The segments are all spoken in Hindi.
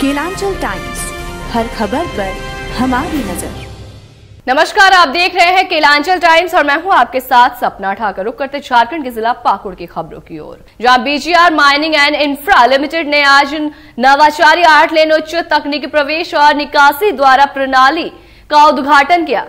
केलांचल टाइम्स हर खबर पर हमारी नजर नमस्कार आप देख रहे हैं केलांचल टाइम्स और मैं हूं आपके साथ सपना ठाकर रुक करते झारखंड के जिला पाकुड़ की खबरों की ओर जहां BGR mining and infra limited ने आज नवाचारी आठ लेन उच्च तकनीकी प्रवेश और निकासी द्वारा प्रणाली का उद्घाटन किया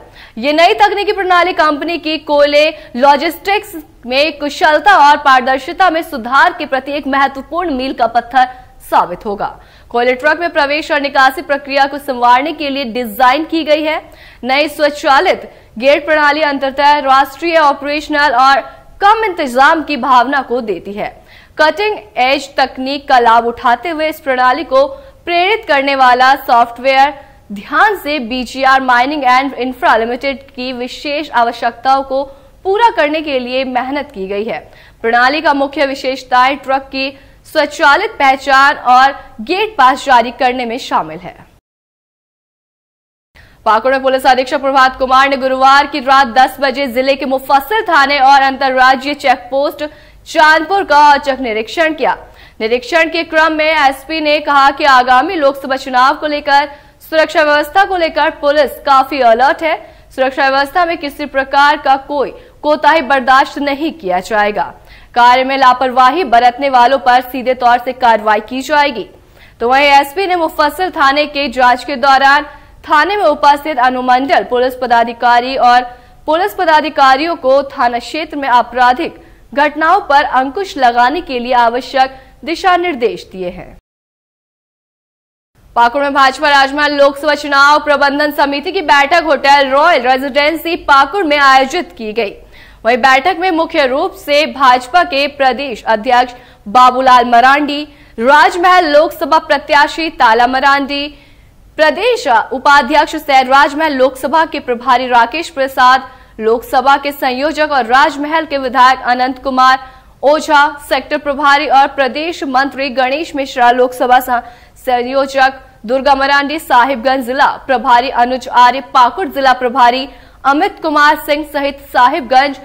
ये नई तकनीकी प्रणाली कंपनी की कोयले लॉजिस्टिक्स में कुशलता और पारदर्शिता में सुधार के प्रति एक महत्वपूर्ण मील का पत्थर साबित होगा कोयले ट्रक में प्रवेश और निकासी प्रक्रिया को संवारने के लिए डिजाइन की गई है नई स्वचालित गेट प्रणाली अंततः राष्ट्रीय ऑपरेशनल और कम इंतजाम की भावना को देती है कटिंग एज तकनीक का लाभ उठाते हुए इस प्रणाली को प्रेरित करने वाला सॉफ्टवेयर ध्यान से BGR mining and infra limited की विशेष आवश्यकताओं को पूरा करने के लिए मेहनत की गई है प्रणाली का मुख्य विशेषताएं ट्रक की स्वचालित पहचान और गेट पास जारी करने में शामिल है पाकुड़ में पुलिस अधीक्षक प्रभात कुमार ने गुरुवार की रात 10 बजे जिले के मुफस्सिल थाने और अंतर्राज्यीय चेक पोस्ट चांदपुर का औचक निरीक्षण किया निरीक्षण के क्रम में एसपी ने कहा कि आगामी लोकसभा चुनाव को लेकर सुरक्षा व्यवस्था को लेकर पुलिस काफी अलर्ट है सुरक्षा व्यवस्था में किसी प्रकार का कोई कोताही बर्दाश्त नहीं किया जाएगा कार्य में लापरवाही बरतने वालों पर सीधे तौर से कार्रवाई की जाएगी तो वहीं एसपी ने मुफस्सिल थाने के जांच के दौरान थाने में उपस्थित अनुमंडल पुलिस पदाधिकारी और पुलिस पदाधिकारियों को थाना क्षेत्र में आपराधिक घटनाओं पर अंकुश लगाने के लिए आवश्यक दिशा निर्देश दिए हैं पाकुड़ में भाजपा राजमार्ग लोकसभा चुनाव प्रबंधन समिति की बैठक होटल रॉयल रेजिडेंसी पाकुड़ में आयोजित की गई वहीं बैठक में मुख्य रूप से भाजपा के प्रदेश अध्यक्ष बाबूलाल मरांडी राजमहल लोकसभा प्रत्याशी ताला मरांडी प्रदेश उपाध्यक्ष सैरराज राजमहल लोकसभा के प्रभारी राकेश प्रसाद लोकसभा के संयोजक और राजमहल के विधायक अनंत कुमार ओझा सेक्टर प्रभारी और प्रदेश मंत्री गणेश मिश्रा लोकसभा संयोजक दुर्गा मरांडी साहिबगंज जिला प्रभारी अनुज आर्य पाकुड़ जिला प्रभारी अमित कुमार सिंह सहित साहिबगंज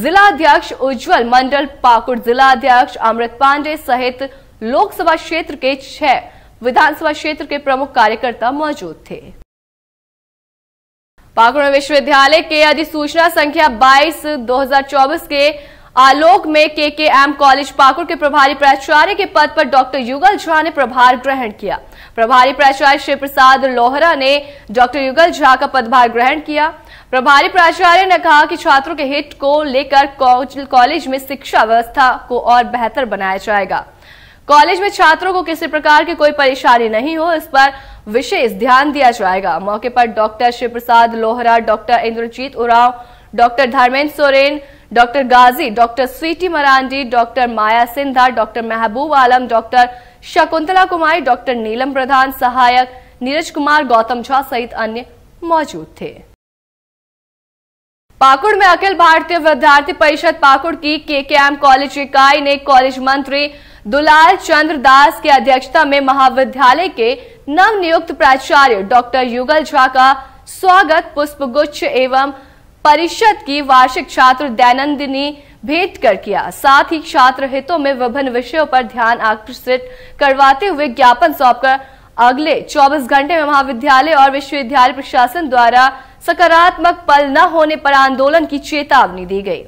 जिला अध्यक्ष उज्जवल मंडल पाकुड़ जिला अध्यक्ष अमृत पांडे सहित लोकसभा क्षेत्र के छह विधानसभा क्षेत्र के प्रमुख कार्यकर्ता मौजूद थे पाकुड़ विश्वविद्यालय के अधिसूचना संख्या 22 2024 के आलोक में के के एम कॉलेज पाकुड़ के प्रभारी प्राचार्य के पद पर डॉक्टर युगल झा ने प्रभार ग्रहण किया प्रभारी प्राचार्य श्री प्रसाद लोहरा ने डॉक्टर युगल झा का पदभार ग्रहण किया प्रभारी प्राचार्य ने कहा कि छात्रों के हित को लेकर कॉलेज में शिक्षा व्यवस्था को और बेहतर बनाया जाएगा कॉलेज में छात्रों को किसी प्रकार की कोई परेशानी नहीं हो इस पर विशेष ध्यान दिया जाएगा मौके पर doctor Shiv Prasad Lohra doctor Indrajit Oraon doctor Dharmendra Soren doctor Gazi doctor Sweety Marandi doctor Maya Sindha doctor Mahboob Alam doctor Shakuntala Kumari doctor Neelam Pradhan सहायक नीरज कुमार गौतम झा सहित अन्य मौजूद थे पाकुड़ में अखिल भारतीय विद्यार्थी परिषद पाकुड़ की केकेएम कॉलेज इकाई ने कॉलेज मंत्री दुलाल चंद्र दास की अध्यक्षता में महाविद्यालय के नवनियुक्त प्राचार्य डॉक्टर युगल झा का स्वागत पुष्पगुच्छ एवं परिषद की वार्षिक छात्र दैनंदिनी भेंट कर किया साथ ही छात्र हितों में विभिन्न विषयों पर ध्यान आकर्षित करवाते हुए ज्ञापन सौंपकर अगले 24 घंटे में महाविद्यालय और विश्वविद्यालय प्रशासन द्वारा सकारात्मक पल न होने पर आंदोलन की चेतावनी दी गई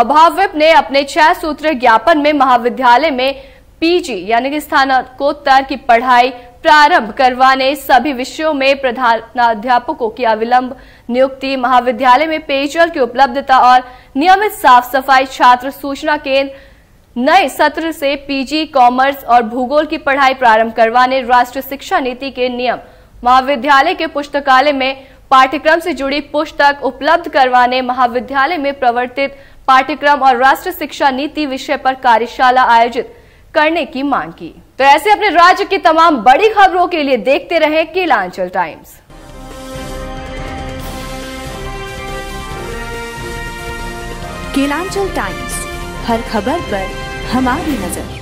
अभाविप ने अपने छह सूत्र ज्ञापन में महाविद्यालय में पीजी यानी कि स्थानकोत्तर की पढ़ाई प्रारंभ करवाने सभी विषयों में प्रधानाध्यापकों की अविलंब नियुक्ति महाविद्यालय में पेयजल की उपलब्धता और नियमित साफ सफाई छात्र सूचना केंद्र नए सत्र से पीजी कॉमर्स और भूगोल की पढ़ाई प्रारंभ करवाने राष्ट्रीय शिक्षा नीति के नियम महाविद्यालय के पुस्तकालय में पाठ्यक्रम से जुड़ी पुस्तक उपलब्ध करवाने महाविद्यालय में प्रवर्तित पाठ्यक्रम और राष्ट्रीय शिक्षा नीति विषय पर कार्यशाला आयोजित करने की मांग की तो ऐसे अपने राज्य की तमाम बड़ी खबरों के लिए देखते रहे केलांचल टाइम्स केलांचल टाइम्स हर खबर पर हमारी नजर